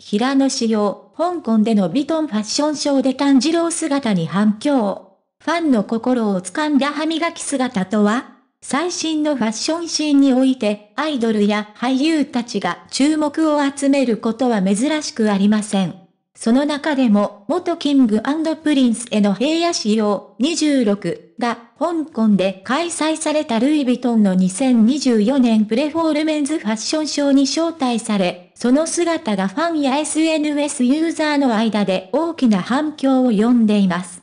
平野紫耀、香港でのビトンファッションショーで炭治郎姿に反響。ファンの心を掴んだ歯磨き姿とは最新のファッションシーンにおいて、アイドルや俳優たちが注目を集めることは珍しくありません。その中でも、元キングプリンスへの平野仕様26、が、香港で開催されたルイ・ヴィトンの2024年プレフォールメンズファッションショーに招待され、その姿がファンや SNS ユーザーの間で大きな反響を呼んでいます。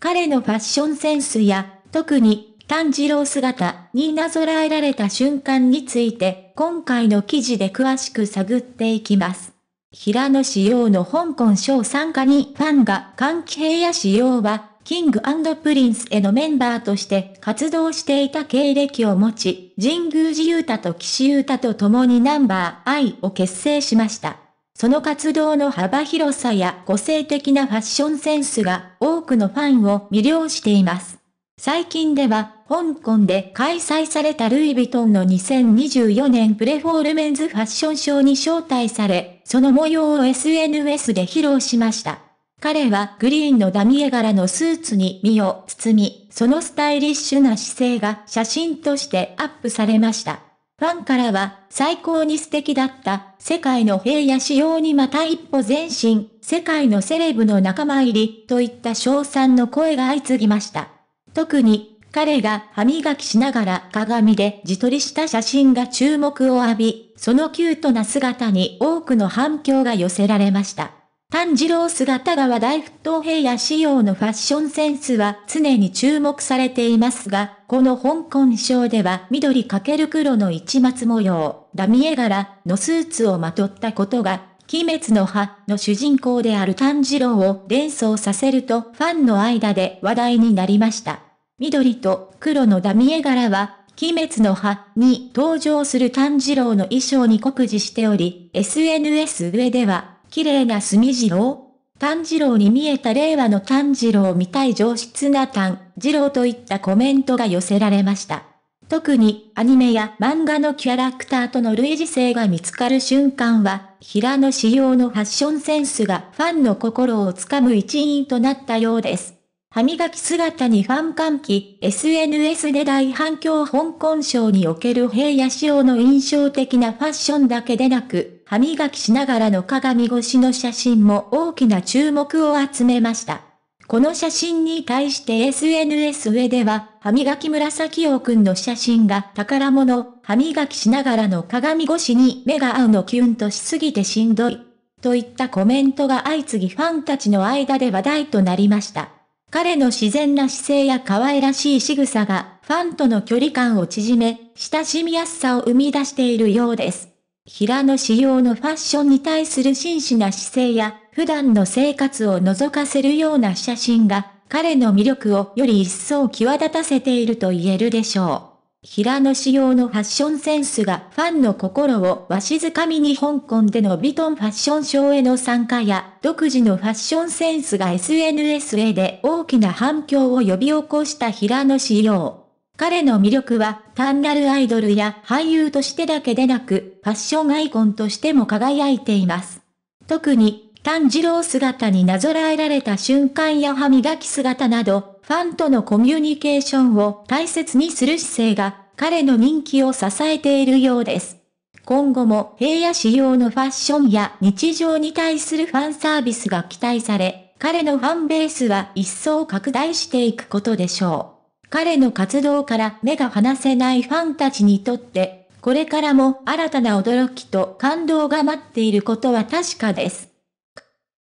彼のファッションセンスや、特に、炭治郎姿になぞらえられた瞬間について、今回の記事で詳しく探っていきます。平野紫耀の香港賞参加にファンが関係や紫耀は、キングプリンスへのメンバーとして活動していた経歴を持ち、神宮寺ユ太と岸優太と共にナンバーイを結成しました。その活動の幅広さや個性的なファッションセンスが多くのファンを魅了しています。最近では、香港で開催されたルイ・ヴィトンの2024年プレフォールメンズファッションショーに招待され、その模様を SNS で披露しました。彼はグリーンのダミエ柄のスーツに身を包み、そのスタイリッシュな姿勢が写真としてアップされました。ファンからは、最高に素敵だった、世界の平野仕様にまた一歩前進、世界のセレブの仲間入り、といった称賛の声が相次ぎました。特に、彼が歯磨きしながら鏡で自撮りした写真が注目を浴び、そのキュートな姿に多くの反響が寄せられました。炭治郎姿が話題沸騰平野仕様のファッションセンスは常に注目されていますが、この香港賞では緑×黒の市松模様、ダミエ柄のスーツをまとったことが、鬼滅の葉の主人公である炭治郎を連想させるとファンの間で話題になりました。緑と黒のダミエ柄は鬼滅の葉に登場する炭治郎の衣装に酷似しており、SNS 上では、綺麗な墨次郎炭治郎に見えた令和の炭治郎みたい上質な炭治郎といったコメントが寄せられました。特にアニメや漫画のキャラクターとの類似性が見つかる瞬間は、平野仕様のファッションセンスがファンの心をつかむ一因となったようです。歯磨き姿にファン歓喜、SNS で大反響香港省における平野仕様の印象的なファッションだけでなく、歯磨きしながらの鏡越しの写真も大きな注目を集めました。この写真に対して SNS 上では、歯磨き紫王くんの写真が宝物、歯磨きしながらの鏡越しに目が合うのキュンとしすぎてしんどい。といったコメントが相次ぎファンたちの間で話題となりました。彼の自然な姿勢や可愛らしい仕草が、ファンとの距離感を縮め、親しみやすさを生み出しているようです。平野紫耀のファッションに対する真摯な姿勢や、普段の生活を覗かせるような写真が、彼の魅力をより一層際立たせていると言えるでしょう。平野仕様のファッションセンスがファンの心をわしづかみに香港でのヴィトンファッションショーへの参加や、独自のファッションセンスが SNS へで大きな反響を呼び起こした平野仕様。彼の魅力は単なるアイドルや俳優としてだけでなく、ファッションアイコンとしても輝いています。特に、炭治郎姿になぞらえられた瞬間や歯磨き姿など、ファンとのコミュニケーションを大切にする姿勢が、彼の人気を支えているようです。今後も平野仕様のファッションや日常に対するファンサービスが期待され、彼のファンベースは一層拡大していくことでしょう。彼の活動から目が離せないファンたちにとって、これからも新たな驚きと感動が待っていることは確かです。